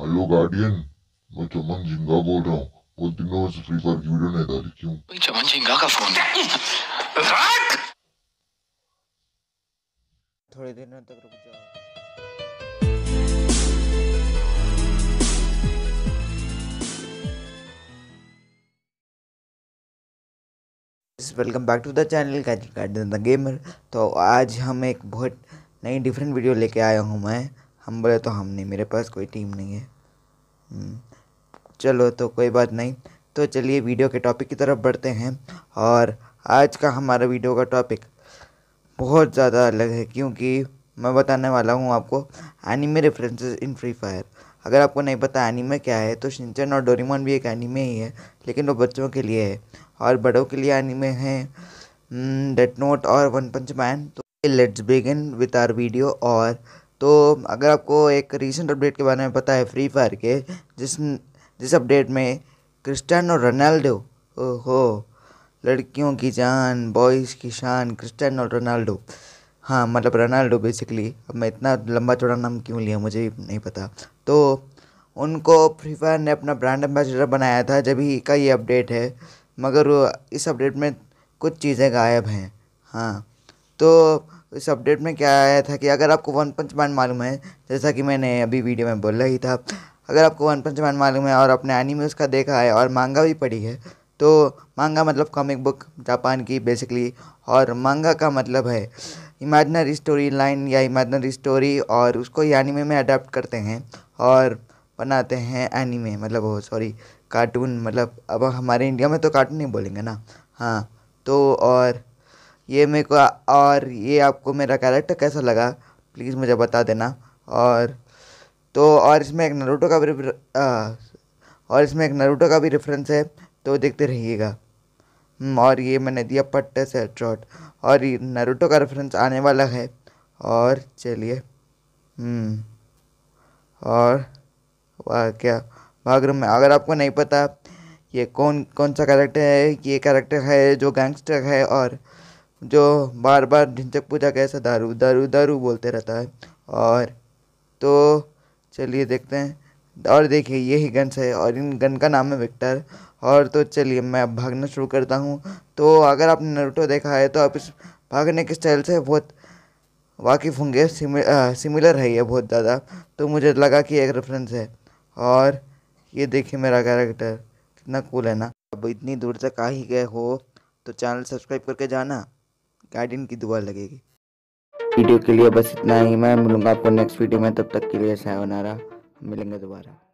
hello guardian मैं चमन झिंगा बोल रहा हूँ बहुत दिनों से फ्री फायर की वीडियो नहीं डाली क्यों चमन झिंगा का फोन है थोड़ी देर तक रुक जाओ welcome back to the channel garden the gamer तो आज हम एक बहुत नई डिफरेंट वीडियो लेके आया हूँ मैं हम बोले तो हम नहीं मेरे पास कोई टीम नहीं है हम्म, चलो तो कोई बात नहीं तो चलिए वीडियो के टॉपिक की तरफ बढ़ते हैं और आज का हमारा वीडियो का टॉपिक बहुत ज़्यादा अलग है क्योंकि मैं बताने वाला हूँ आपको anime references in free fire अगर आपको नहीं पता एनीमे क्या है तो शिंचन और डोरीमोन भी एक एनीमे ही है लेकिन वो बच्चों के लिए है और बड़ों के लिए एनीमे है डेट हम्म, नोट और वन पंच मैन तो let's begin with our video और तो अगर आपको एक रीसेंट अपडेट के बारे में पता है फ्री फायर के जिस जिस अपडेट में क्रिस्टानो रोनाल्डो हो लड़कियों की जान बॉयज़ की शान क्रिस्टानो रोनाल्डो हाँ मतलब रोनाल्डो बेसिकली अब मैं इतना लंबा चौड़ा नाम क्यों लिया मुझे नहीं पता तो उनको फ्री फायर ने अपना ब्रांड एम्बेसडर बनाया था जब ही का ये अपडेट है मगर इस अपडेट में कुछ चीज़ें गायब हैं हाँ तो इस अपडेट में क्या आया था कि अगर आपको वन पंच मैन मालूम है जैसा कि मैंने अभी वीडियो में बोला ही था अगर आपको वन पंच मैन मालूम है और आपने एनिमे उसका देखा है और मांगा भी पढ़ी है तो मांगा मतलब कॉमिक बुक जापान की बेसिकली और मांगा का मतलब है इमेजनरी स्टोरी लाइन या इमेजनरी स्टोरी और उसको ही में अडाप्ट करते हैं और बनाते हैं एनिमे मतलब वो सॉरी कार्टून मतलब अब हमारे इंडिया में तो कार्टून नहीं बोलेंगे ना हाँ तो और ये मेरे को और ये आपको मेरा कैरेक्टर कैसा लगा प्लीज़ मुझे बता देना और तो और इसमें एक नरूटो का भी और इसमें एक नरूटो का भी रेफरेंस है तो देखते रहिएगा हम्म, और ये मैंने दिया पट्टे से ट्रॉट और ये नरूटो का रेफरेंस आने वाला है और चलिए हम्म, और वाह क्या भागरम में अगर आपको नहीं पता ये कौन कौन सा कैरेक्टर है ये कैरेक्टर है जो गैंगस्टर है और जो बार बार ढिंचक पूजा कैसा दारू दारू दारू बोलते रहता है और तो चलिए देखते हैं और देखिए यही गन्स है और इन गन का नाम है विक्टर और तो चलिए मैं अब भागना शुरू करता हूँ तो अगर आपने नरूटो देखा है तो आप इस भागने के स्टाइल से बहुत वाकिफ होंगे सिमिलर है ये बहुत ज़्यादा तो मुझे लगा कि एक रेफरेंस है और ये देखिए मेरा कैरेक्टर कितना कूल है ना अब इतनी दूर तक आ ही गए हो तो चैनल सब्सक्राइब करके जाना गार्डन की दुआ लगेगी वीडियो के लिए बस इतना ही मैं मिलूंगा आपको नेक्स्ट वीडियो में तब तक के लिए सायोनारा मिलेंगे दोबारा